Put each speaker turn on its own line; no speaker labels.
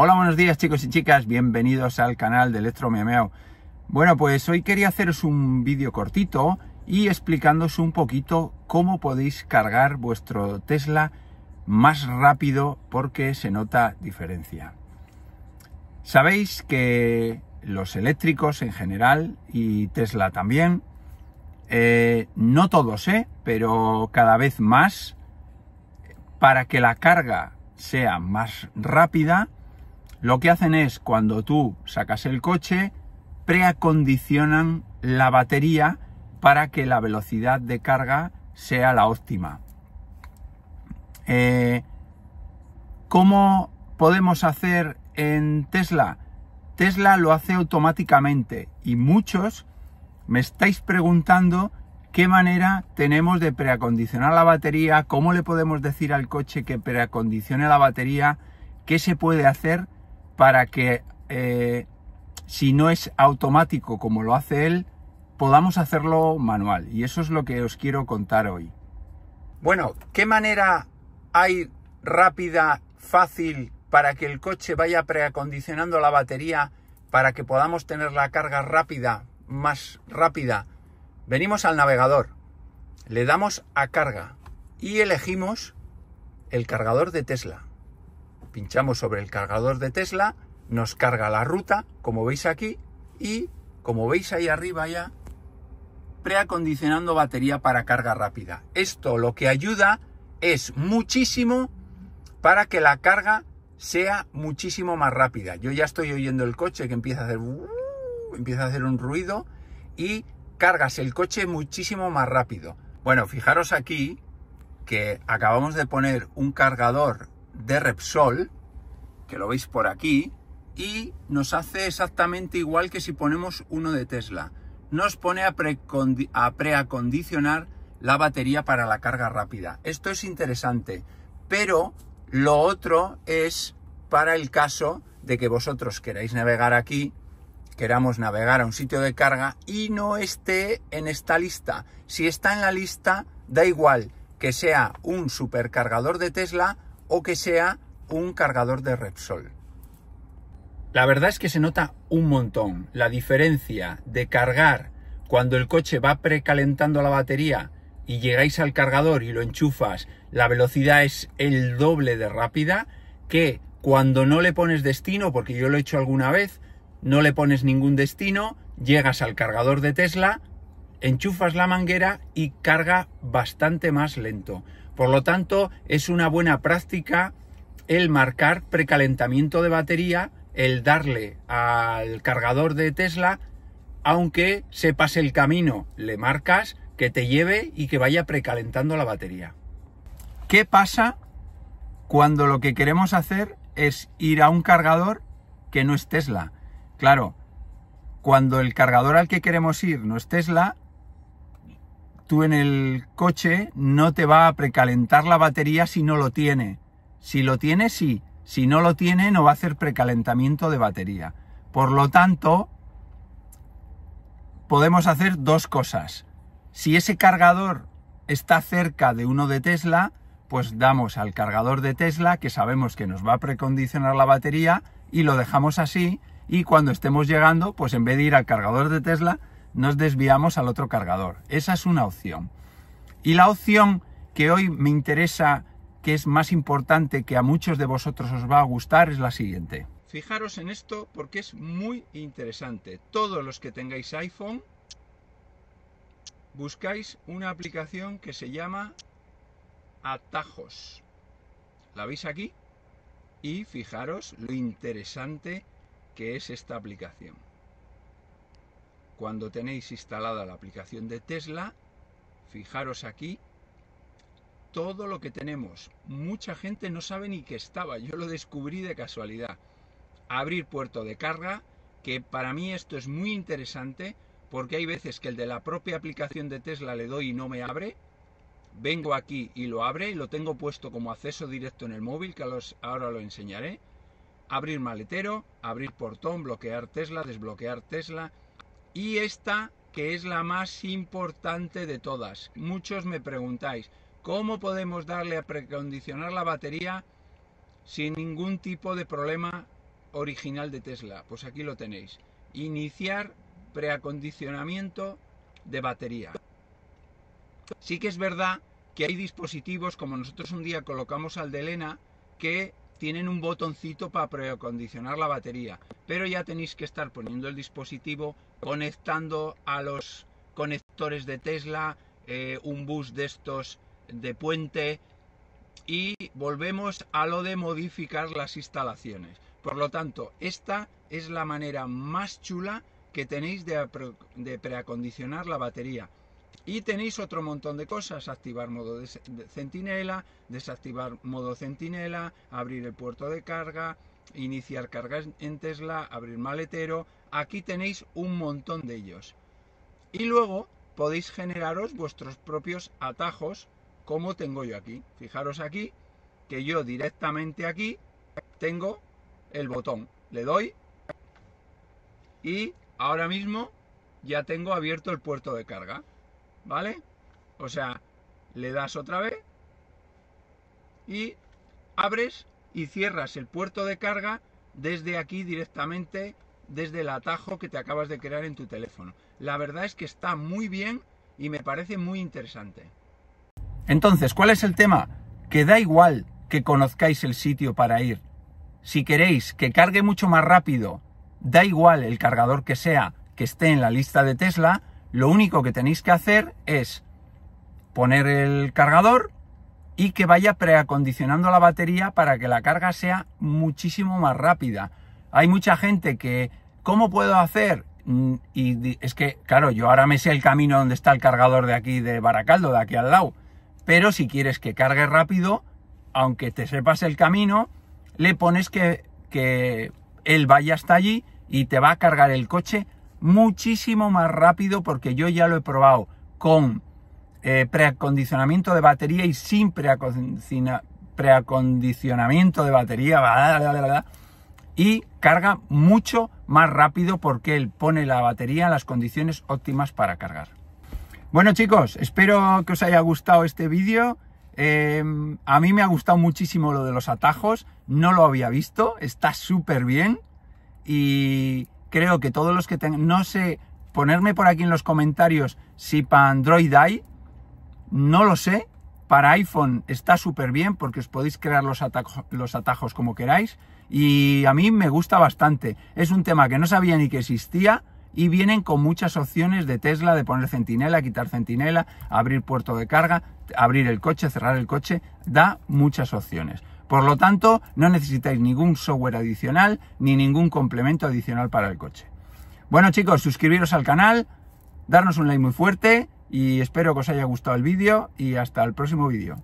Hola, buenos días chicos y chicas, bienvenidos al canal de Electro Bueno, pues hoy quería haceros un vídeo cortito y explicándoos un poquito cómo podéis cargar vuestro Tesla más rápido porque se nota diferencia. Sabéis que los eléctricos en general y Tesla también, eh, no todos, eh, pero cada vez más, para que la carga sea más rápida, lo que hacen es, cuando tú sacas el coche, preacondicionan la batería para que la velocidad de carga sea la óptima. Eh, ¿Cómo podemos hacer en Tesla? Tesla lo hace automáticamente y muchos me estáis preguntando qué manera tenemos de preacondicionar la batería, cómo le podemos decir al coche que preacondicione la batería, qué se puede hacer para que eh, si no es automático como lo hace él, podamos hacerlo manual. Y eso es lo que os quiero contar hoy. Bueno, ¿qué manera hay rápida, fácil, para que el coche vaya preacondicionando la batería para que podamos tener la carga rápida, más rápida? Venimos al navegador, le damos a carga y elegimos el cargador de Tesla pinchamos sobre el cargador de Tesla, nos carga la ruta, como veis aquí, y como veis ahí arriba ya, preacondicionando batería para carga rápida. Esto lo que ayuda es muchísimo para que la carga sea muchísimo más rápida. Yo ya estoy oyendo el coche que empieza a hacer, ¡uh! empieza a hacer un ruido y cargas el coche muchísimo más rápido. Bueno, fijaros aquí que acabamos de poner un cargador de Repsol, que lo veis por aquí, y nos hace exactamente igual que si ponemos uno de Tesla. Nos pone a, a preacondicionar la batería para la carga rápida. Esto es interesante, pero lo otro es para el caso de que vosotros queráis navegar aquí, queramos navegar a un sitio de carga y no esté en esta lista. Si está en la lista, da igual que sea un supercargador de Tesla o que sea un cargador de Repsol. La verdad es que se nota un montón la diferencia de cargar cuando el coche va precalentando la batería y llegáis al cargador y lo enchufas, la velocidad es el doble de rápida que cuando no le pones destino, porque yo lo he hecho alguna vez, no le pones ningún destino, llegas al cargador de Tesla, enchufas la manguera y carga bastante más lento. Por lo tanto, es una buena práctica el marcar precalentamiento de batería, el darle al cargador de Tesla, aunque se pase el camino, le marcas que te lleve y que vaya precalentando la batería. ¿Qué pasa cuando lo que queremos hacer es ir a un cargador que no es Tesla? Claro, cuando el cargador al que queremos ir no es Tesla, tú en el coche no te va a precalentar la batería si no lo tiene. Si lo tiene, sí. Si no lo tiene, no va a hacer precalentamiento de batería. Por lo tanto, podemos hacer dos cosas. Si ese cargador está cerca de uno de Tesla, pues damos al cargador de Tesla, que sabemos que nos va a precondicionar la batería, y lo dejamos así. Y cuando estemos llegando, pues en vez de ir al cargador de Tesla, nos desviamos al otro cargador. Esa es una opción. Y la opción que hoy me interesa, que es más importante, que a muchos de vosotros os va a gustar, es la siguiente. Fijaros en esto porque es muy interesante. Todos los que tengáis iPhone, buscáis una aplicación que se llama Atajos. ¿La veis aquí? Y fijaros lo interesante que es esta aplicación. Cuando tenéis instalada la aplicación de Tesla, fijaros aquí todo lo que tenemos. Mucha gente no sabe ni que estaba, yo lo descubrí de casualidad. Abrir puerto de carga, que para mí esto es muy interesante porque hay veces que el de la propia aplicación de Tesla le doy y no me abre. Vengo aquí y lo abre, y lo tengo puesto como acceso directo en el móvil, que ahora lo enseñaré. Abrir maletero, abrir portón, bloquear Tesla, desbloquear Tesla, y esta, que es la más importante de todas. Muchos me preguntáis, ¿cómo podemos darle a precondicionar la batería sin ningún tipo de problema original de Tesla? Pues aquí lo tenéis. Iniciar preacondicionamiento de batería. Sí que es verdad que hay dispositivos, como nosotros un día colocamos al de Elena, que tienen un botoncito para preacondicionar la batería, pero ya tenéis que estar poniendo el dispositivo, conectando a los conectores de Tesla, eh, un bus de estos de puente y volvemos a lo de modificar las instalaciones. Por lo tanto, esta es la manera más chula que tenéis de, de preacondicionar la batería. Y tenéis otro montón de cosas, activar modo de centinela, desactivar modo centinela, abrir el puerto de carga, iniciar carga en Tesla, abrir maletero. Aquí tenéis un montón de ellos. Y luego podéis generaros vuestros propios atajos, como tengo yo aquí. Fijaros aquí que yo directamente aquí tengo el botón. Le doy y ahora mismo ya tengo abierto el puerto de carga. ¿vale? O sea, le das otra vez y abres y cierras el puerto de carga desde aquí directamente, desde el atajo que te acabas de crear en tu teléfono. La verdad es que está muy bien y me parece muy interesante. Entonces, ¿cuál es el tema? Que da igual que conozcáis el sitio para ir. Si queréis que cargue mucho más rápido, da igual el cargador que sea que esté en la lista de Tesla, lo único que tenéis que hacer es poner el cargador y que vaya preacondicionando la batería para que la carga sea muchísimo más rápida. Hay mucha gente que, ¿cómo puedo hacer? Mm, y es que, claro, yo ahora me sé el camino donde está el cargador de aquí de Baracaldo, de aquí al lado. Pero si quieres que cargue rápido, aunque te sepas el camino, le pones que, que él vaya hasta allí y te va a cargar el coche muchísimo más rápido porque yo ya lo he probado con eh, preacondicionamiento de batería y sin preacondicionamiento de batería. y carga mucho más rápido porque él pone la batería en las condiciones óptimas para cargar. Bueno chicos, espero que os haya gustado este vídeo. Em, a mí me ha gustado muchísimo lo de los atajos, no lo había visto, está súper bien y creo que todos los que tengan, no sé, ponerme por aquí en los comentarios si para Android hay, no lo sé, para iPhone está súper bien porque os podéis crear los, los atajos como queráis y a mí me gusta bastante. Es un tema que no sabía ni que existía y vienen con muchas opciones de Tesla de poner centinela, quitar centinela, abrir puerto de carga, abrir el coche, cerrar el coche, da muchas opciones. Por lo tanto, no necesitáis ningún software adicional ni ningún complemento adicional para el coche. Bueno chicos, suscribiros al canal, darnos un like muy fuerte y espero que os haya gustado el vídeo y hasta el próximo vídeo.